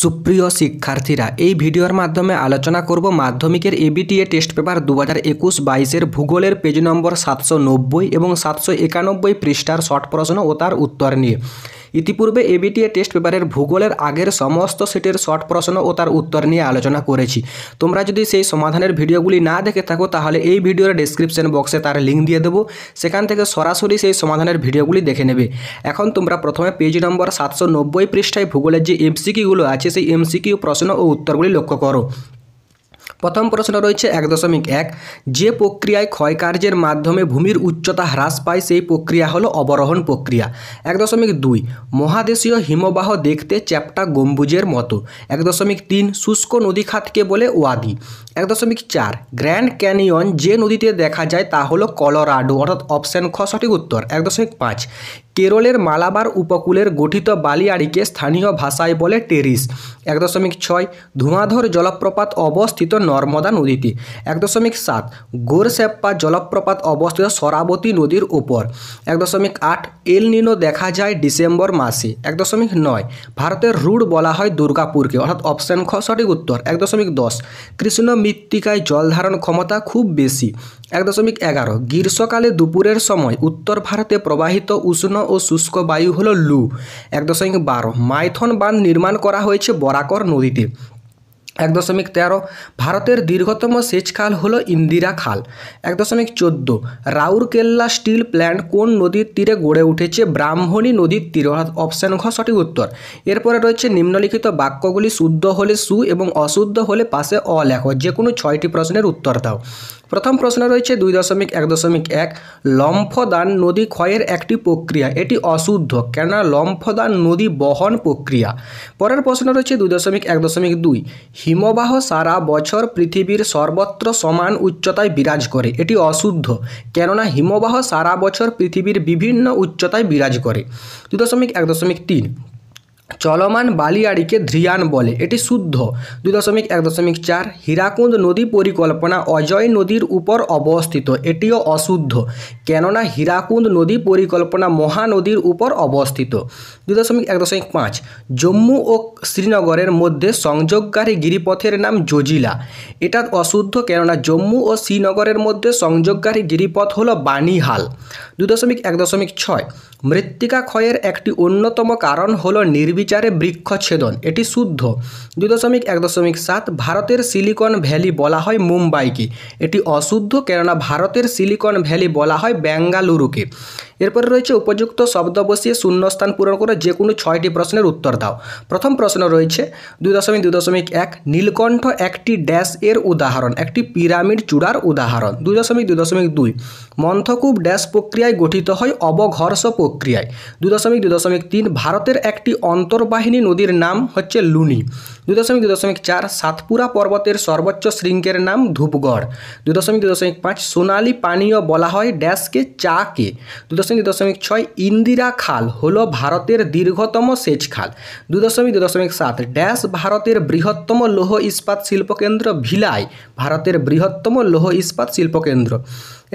সুপ্রিয় শিক্ষার্থীরা এই ভিডিওর মাধ্যমে আলোচনা করব মাধ্যমিকের এবিটিএ টেস্ট পেপার দু হাজার একুশ বাইশের ভূগোলের পেজ নম্বর সাতশো নব্বই এবং সাতশো একানব্বই পৃষ্ঠার শর্ট প্রশ্ন ও তার উত্তর নিয়ে ইতিপূর্বে এবিটিএ টেস্ট পেপারের ভূগোলের আগের সমস্ত সেটের শর্ট প্রশ্ন ও তার উত্তর নিয়ে আলোচনা করেছি তোমরা যদি সেই সমাধানের ভিডিওগুলি না দেখে থাকো তাহলে এই ভিডিওর ডিসক্রিপশন বক্সে তার লিঙ্ক দিয়ে দেবো সেখান থেকে সরাসরি সেই সমাধানের ভিডিওগুলি দেখে নেবে এখন তোমরা প্রথমে পেজ নম্বর সাতশো পৃষ্ঠায় ভূগোলের যে এমসিকিউগুলো আছে সেই এমসিকিউ প্রশ্ন ও উত্তরগুলি লক্ষ্য করো প্রথম প্রশ্ন রয়েছে এক দশমিক এক যে প্রক্রিয়ায় ক্ষয়কার্যের মাধ্যমে ভূমির উচ্চতা হ্রাস পায় সেই প্রক্রিয়া হলো অবরোহণ প্রক্রিয়া এক দশমিক দুই মহাদেশীয় হিমবাহ দেখতে চ্যাপটা গম্বুজের মতো এক দশমিক তিন শুষ্ক নদী খাতকে বলে ওয়াদি এক দশমিক চার গ্র্যান্ড ক্যানিয়ন যে নদীতে দেখা যায় তা হলো কলোরাডো অর্থাৎ অপশান খ সঠিক উত্তর এক দশমিক পাঁচ কেরলের মালাবার উপকূলের গঠিত বালিয়াড়িকে স্থানীয় ভাষায় বলে টেরিস এক দশমিক ছয় ধুমাধর জলপ্রপাত অবস্থিত নর্মদা নদীতে এক দশমিক সাত গোরসেপ্পা জলপ্রপাত অবস্থিত সরাবতী নদীর উপর এক দশমিক আট এলনিনো দেখা যায় ডিসেম্বর মাসে এক দশমিক নয় ভারতের রুড বলা হয় দুর্গাপুরকে অর্থাৎ অপশান খ সঠিক উত্তর এক দশমিক দশ কৃষ্ণ মৃত্তিকায় জল ধারণ ক্ষমতা খুব বেশি এক দশমিক এগারো গ্রীষ্মকালে দুপুরের সময় উত্তর ভারতে প্রবাহিত উষ্ণ ও শুষ্ক বায়ু হল লু এক দশমিক বারো মাইথন বাঁধ নির্মাণ করা হয়েছে বরাকর নদীতে এক দশমিক তেরো ভারতের দীর্ঘতম সেচ খাল হল ইন্দিরা খাল এক দশমিক চোদ্দ রাউরকেল্লা স্টিল প্ল্যান্ট কোন নদীর তীরে গড়ে উঠেছে ব্রাহ্মণী নদীর তীরে অর্থাৎ অপশান ঘ সঠিক উত্তর এরপরে রয়েছে নিম্নলিখিত বাক্যগুলি শুদ্ধ হলে সু এবং অশুদ্ধ হলে পাশে অ লেখ যে কোনো ছয়টি প্রশ্নের উত্তর দাও প্রথম প্রশ্ন রয়েছে দুই দশমিক এক দশমিক এক লম্ফদান নদী ক্ষয়ের একটি প্রক্রিয়া এটি অশুদ্ধ কেননা লম্ফদান নদী বহন প্রক্রিয়া পরের প্রশ্ন রয়েছে দুই দশমিক এক দশমিক দুই হিমবাহ সারা বছর পৃথিবীর সর্বত্র সমান উচ্চতায় বিরাজ করে এটি অশুদ্ধ কেননা হিমবাহ সারা বছর পৃথিবীর বিভিন্ন উচ্চতায় বিরাজ করে দুই দশমিক এক দশমিক তিন চলমান বালিয়াড়িকে ধ্রিয়ান বলে এটি শুদ্ধ দুই দশমিক এক দশমিক চার হীরাকুন্দ নদী পরিকল্পনা অজয় নদীর উপর অবস্থিত এটিও অশুদ্ধ কেননা হীরাকুন্দ নদী পরিকল্পনা মহানদীর উপর অবস্থিত দুই দশমিক এক দশমিক পাঁচ জম্মু ও শ্রীনগরের মধ্যে সংযোগকারী গিরিপথের নাম জজিলা এটা অশুদ্ধ কেননা জম্মু ও শ্রীনগরের মধ্যে সংযোগকারী গিরিপথ হল বানিহাল দু দশমিক এক দশমিক ছয় মৃত্তিকা ক্ষয়ের একটি অন্যতম কারণ হল নির্বিচারে বৃক্ষচ্ছেদন এটি শুদ্ধ দু দশমিক এক দশমিক সাত ভারতের সিলিকন ভ্যালি বলা হয় মুম্বাইকে এটি অশুদ্ধ কেননা ভারতের সিলিকন ভ্যালি বলা হয় বেঙ্গালুরুকে এরপরে রয়েছে উপযুক্ত শব্দ বসিয়ে শূন্যস্থান পূরণ করে যে কোনো ছয়টি প্রশ্নের উত্তর দাও প্রথম প্রশ্ন রয়েছে দুই দশমিক দুই দশমিক এক নীলকণ্ঠ একটি ড্যাশ এর উদাহরণ একটি পিরামিড চূড়ার উদাহরণ দুই দশমিক দুই দশমিক দুই মন্থকূপ ড্যাশ প্রক্রিয়ায় গঠিত হয় অবঘর্ষ প্রক্রিয়ায় দুই দশমিক দুই দশমিক তিন ভারতের একটি অন্তর্বাহিনী নদীর নাম হচ্ছে লুনি দুই দশমিক দুই দশমিক চার সাতপুরা পর্বতের সর্বোচ্চ শৃঙ্গের নাম ধূপগড় দুই দশমিক দুই দশমিক পাঁচ সোনালি পানীয় বলা হয় ড্যাশকে চাকে দুই দশমিক দশমিক দশমিক ছয় ইন্দিরা খাল হল ভারতের দীর্ঘতম সেচ খাল দু দশমিক দু দশমিক সাত ড্যাশ ভারতের বৃহত্তম লৌহ ইস্পাত শিল্পকেন্দ্র ভিলায় ভারতের বৃহত্তম লৌহ ইস্পাত শিল্পকেন্দ্র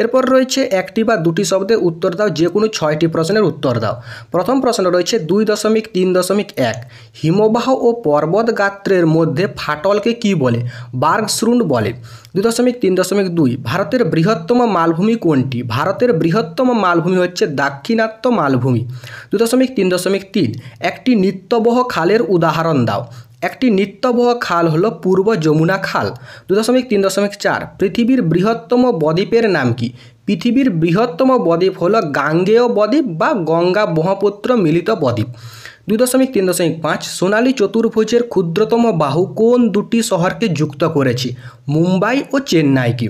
এরপর রয়েছে একটি বা দুটি শব্দে উত্তর দাও যে কোনো ছয়টি প্রশ্নের উত্তর দাও প্রথম প্রশ্ন রয়েছে দুই দশমিক তিন দশমিক এক হিমবাহ ও পর্বত গাত্রের মধ্যে ফাটলকে কি বলে বার্গশ্রুন্ড বলে দুই দশমিক তিন দশমিক দুই ভারতের বৃহত্তম মালভূমি কোনটি ভারতের বৃহত্তম মালভূমি হচ্ছে দাক্ষিণাত্য মালভূমি দু দশমিক তিন দশমিক তিন একটি নিত্যবহ খালের উদাহরণ দাও একটি নিত্যবহ খাল হলো পূর্ব যমুনা খাল দু দশমিক তিন দশমিক চার পৃথিবীর বৃহত্তম বদ্বীপের নাম কি পৃথিবীর বৃহত্তম বদ্বীপ হলো গাঙ্গেয় বদ্বীপ বা গঙ্গা ব্রহ্মপুত্র মিলিত বদ্বীপ দুই দশমিক তিন দশমিক পাঁচ সোনালী চতুর্ভুজের ক্ষুদ্রতম বাহু কোন দুটি শহরকে যুক্ত করেছে মুম্বাই ও চেন্নাইকে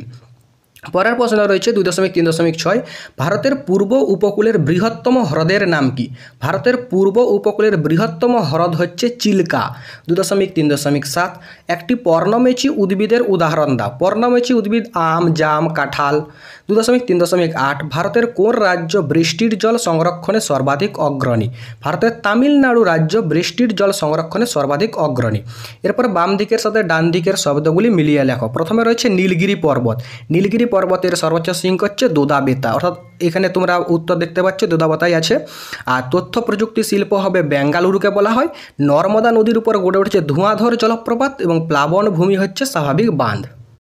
পরের প্রশ্ন রয়েছে দুই দশমিক তিন দশমিক ছয় ভারতের পূর্ব উপকূলের বৃহত্তম হ্রদের নাম কি ভারতের পূর্ব উপকূলের বৃহত্তম হ্রদ হচ্ছে চিল্কা দু দশমিক তিন দশমিক সাত একটি পর্ণমেচি উদ্ভিদের উদাহরণ দা পর্ণমেচি উদ্ভিদ আম জাম কাঁঠাল দু দশমিক তিন দশমিক আট ভারতের কোন রাজ্য বৃষ্টির জল সংরক্ষণে সর্বাধিক অগ্রণী ভারতের তামিলনাড়ু রাজ্য বৃষ্টির জল সংরক্ষণে সর্বাধিক অগ্রণী এরপর বাম দিকের সাথে ডান দিকের শব্দগুলি মিলিয়ে লেখো প্রথমে রয়েছে নীলগিরি পর্বত নীলগিরি পর্বতের সর্বোচ্চ শৃঙ্গ হচ্ছে দুধাবেতা অর্থাৎ এখানে তোমরা উত্তর দেখতে পাচ্ছ দুধাবতাই আছে আর তথ্য প্রযুক্তি শিল্প হবে বেঙ্গালুরুকে বলা হয় নর্মদা নদীর উপর গড়ে উঠেছে ধোঁয়াধর জলপ্রপাত এবং প্লাবন ভূমি হচ্ছে স্বাভাবিক বাঁধ